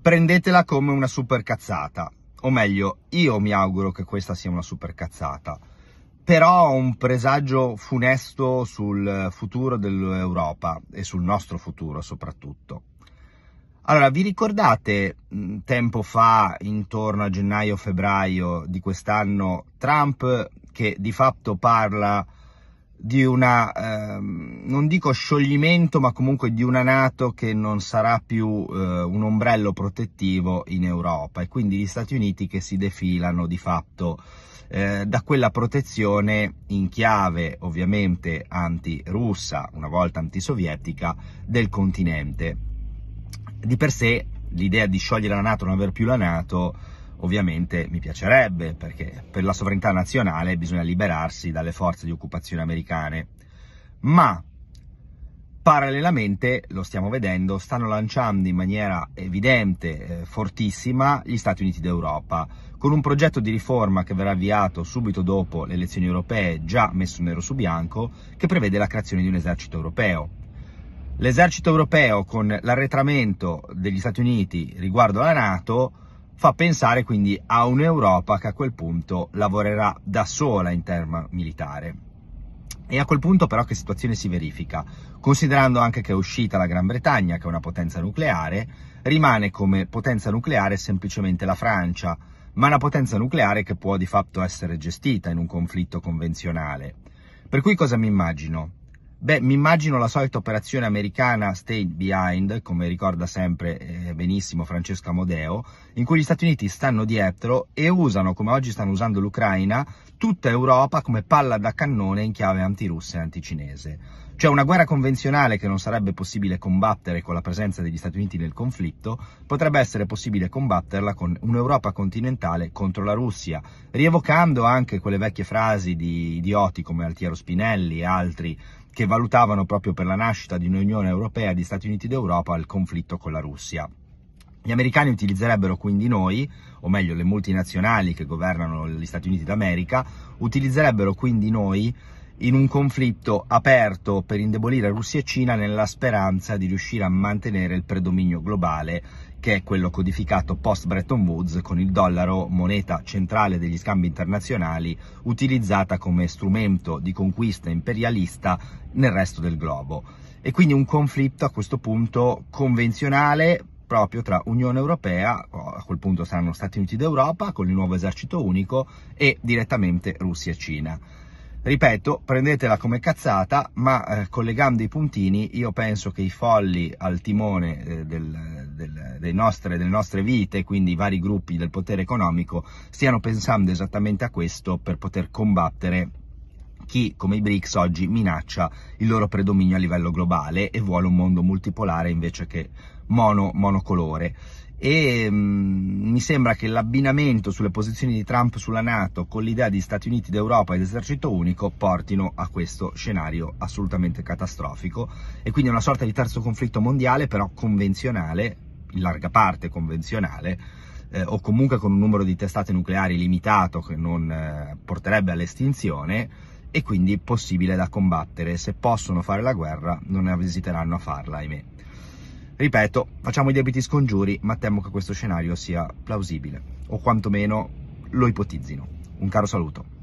prendetela come una super cazzata. O meglio, io mi auguro che questa sia una supercazzata. Però ho un presagio funesto sul futuro dell'Europa e sul nostro futuro soprattutto. Allora, vi ricordate mm, tempo fa, intorno a gennaio-febbraio di quest'anno, Trump che di fatto parla di una, ehm, non dico scioglimento, ma comunque di una Nato che non sarà più eh, un ombrello protettivo in Europa e quindi gli Stati Uniti che si defilano di fatto eh, da quella protezione in chiave ovviamente anti-russa, una volta antisovietica, del continente. Di per sé l'idea di sciogliere la Nato, non aver più la Nato, ovviamente mi piacerebbe perché per la sovranità nazionale bisogna liberarsi dalle forze di occupazione americane, ma parallelamente, lo stiamo vedendo, stanno lanciando in maniera evidente, eh, fortissima, gli Stati Uniti d'Europa, con un progetto di riforma che verrà avviato subito dopo le elezioni europee, già messo nero su bianco, che prevede la creazione di un esercito europeo. L'esercito europeo con l'arretramento degli Stati Uniti riguardo alla Nato fa pensare quindi a un'Europa che a quel punto lavorerà da sola in tema militare. E a quel punto però che situazione si verifica? Considerando anche che è uscita la Gran Bretagna, che è una potenza nucleare, rimane come potenza nucleare semplicemente la Francia, ma una potenza nucleare che può di fatto essere gestita in un conflitto convenzionale. Per cui cosa mi immagino? Beh, mi immagino la solita operazione americana State Behind, come ricorda sempre eh, benissimo Francesco Amodeo, in cui gli Stati Uniti stanno dietro e usano, come oggi stanno usando l'Ucraina, tutta Europa come palla da cannone in chiave antirussa e anticinese. Cioè una guerra convenzionale che non sarebbe possibile combattere con la presenza degli Stati Uniti nel conflitto, potrebbe essere possibile combatterla con un'Europa continentale contro la Russia, rievocando anche quelle vecchie frasi di idioti come Altiero Spinelli e altri che valutavano proprio per la nascita di un'Unione Europea di Stati Uniti d'Europa il conflitto con la Russia. Gli americani utilizzerebbero quindi noi, o meglio le multinazionali che governano gli Stati Uniti d'America, utilizzerebbero quindi noi in un conflitto aperto per indebolire Russia e Cina nella speranza di riuscire a mantenere il predominio globale che è quello codificato post Bretton Woods con il dollaro moneta centrale degli scambi internazionali utilizzata come strumento di conquista imperialista nel resto del globo. E quindi un conflitto a questo punto convenzionale proprio tra Unione Europea, a quel punto saranno Stati Uniti d'Europa con il nuovo esercito unico e direttamente Russia e Cina. Ripeto, prendetela come cazzata, ma eh, collegando i puntini io penso che i folli al timone eh, del, del, nostre, delle nostre vite, quindi i vari gruppi del potere economico, stiano pensando esattamente a questo per poter combattere chi, come i BRICS, oggi minaccia il loro predominio a livello globale e vuole un mondo multipolare invece che mono, monocolore e mh, mm, mi sembra che l'abbinamento sulle posizioni di Trump sulla Nato con l'idea di Stati Uniti d'Europa ed esercito unico portino a questo scenario assolutamente catastrofico e quindi una sorta di terzo conflitto mondiale però convenzionale in larga parte convenzionale, eh, o comunque con un numero di testate nucleari limitato che non eh, porterebbe all'estinzione e quindi possibile da combattere. Se possono fare la guerra non ne visiteranno a farla, ahimè. Ripeto, facciamo i debiti scongiuri, ma temo che questo scenario sia plausibile, o quantomeno lo ipotizzino. Un caro saluto.